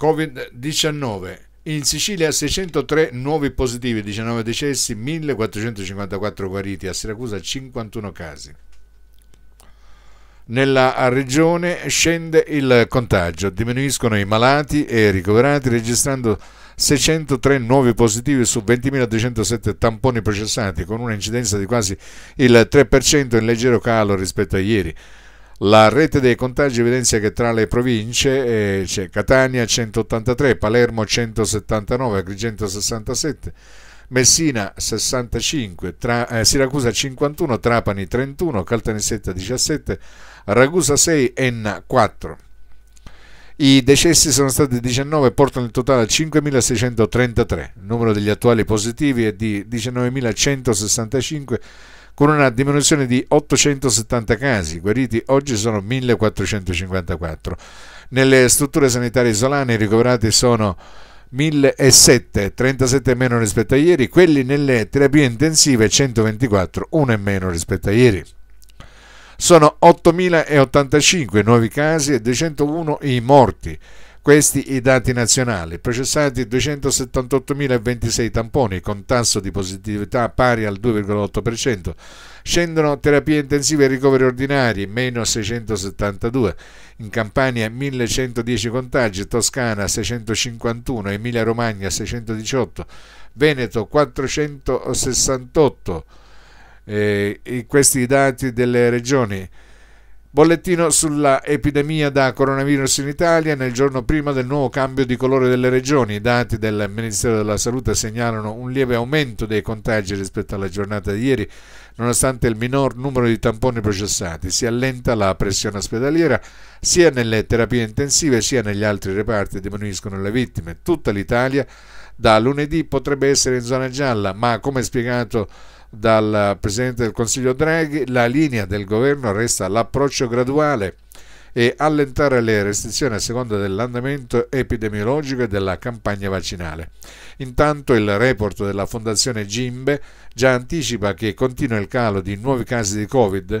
Covid-19. In Sicilia 603 nuovi positivi, 19 decessi, 1454 guariti, a Siracusa 51 casi. Nella regione scende il contagio, diminuiscono i malati e i ricoverati registrando 603 nuovi positivi su 20.207 tamponi processati con una incidenza di quasi il 3% in leggero calo rispetto a ieri. La rete dei contagi evidenzia che tra le province eh, c'è Catania 183, Palermo 179, Agrigento 67, Messina 65, tra, eh, Siracusa 51, Trapani 31, Caltanissetta 17, Ragusa 6, Enna 4. I decessi sono stati 19 e portano il totale a 5.633. Il numero degli attuali positivi è di 19.165 con una diminuzione di 870 casi, i guariti oggi sono 1454. Nelle strutture sanitarie isolane i ricoverati sono 1007, 37 meno rispetto a ieri, quelli nelle terapie intensive 124, 1 in meno rispetto a ieri. Sono 8.085 nuovi casi e 201 i morti. Questi i dati nazionali, processati 278.026 tamponi con tasso di positività pari al 2,8%, scendono terapie intensive e ricoveri ordinari, meno 672, in Campania 1.110 contagi, Toscana 651, Emilia Romagna 618, Veneto 468, eh, questi i dati delle regioni. Bollettino sulla epidemia da coronavirus in Italia nel giorno prima del nuovo cambio di colore delle regioni. I dati del Ministero della Salute segnalano un lieve aumento dei contagi rispetto alla giornata di ieri, nonostante il minor numero di tamponi processati. Si allenta la pressione ospedaliera sia nelle terapie intensive sia negli altri reparti, diminuiscono le vittime. Tutta l'Italia da lunedì potrebbe essere in zona gialla, ma come spiegato dal Presidente del Consiglio Draghi, la linea del governo resta l'approccio graduale e allentare le restrizioni a seconda dell'andamento epidemiologico e della campagna vaccinale. Intanto il report della Fondazione Gimbe già anticipa che continua il calo di nuovi casi di Covid,